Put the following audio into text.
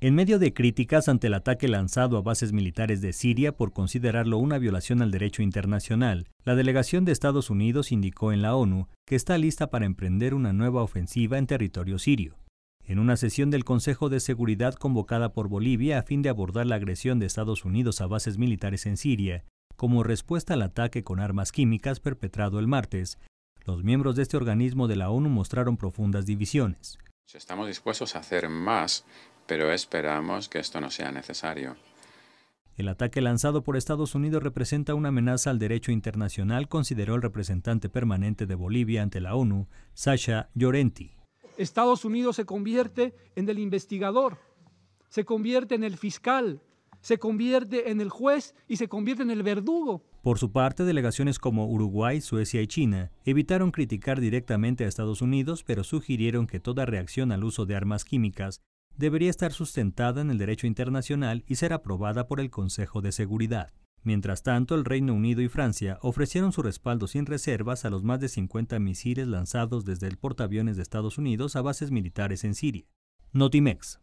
En medio de críticas ante el ataque lanzado a bases militares de Siria por considerarlo una violación al derecho internacional, la delegación de Estados Unidos indicó en la ONU que está lista para emprender una nueva ofensiva en territorio sirio. En una sesión del Consejo de Seguridad convocada por Bolivia a fin de abordar la agresión de Estados Unidos a bases militares en Siria, como respuesta al ataque con armas químicas perpetrado el martes, los miembros de este organismo de la ONU mostraron profundas divisiones. Estamos dispuestos a hacer más pero esperamos que esto no sea necesario. El ataque lanzado por Estados Unidos representa una amenaza al derecho internacional, consideró el representante permanente de Bolivia ante la ONU, Sasha Llorenti. Estados Unidos se convierte en el investigador, se convierte en el fiscal, se convierte en el juez y se convierte en el verdugo. Por su parte, delegaciones como Uruguay, Suecia y China evitaron criticar directamente a Estados Unidos, pero sugirieron que toda reacción al uso de armas químicas debería estar sustentada en el derecho internacional y ser aprobada por el Consejo de Seguridad. Mientras tanto, el Reino Unido y Francia ofrecieron su respaldo sin reservas a los más de 50 misiles lanzados desde el portaaviones de Estados Unidos a bases militares en Siria. Notimex,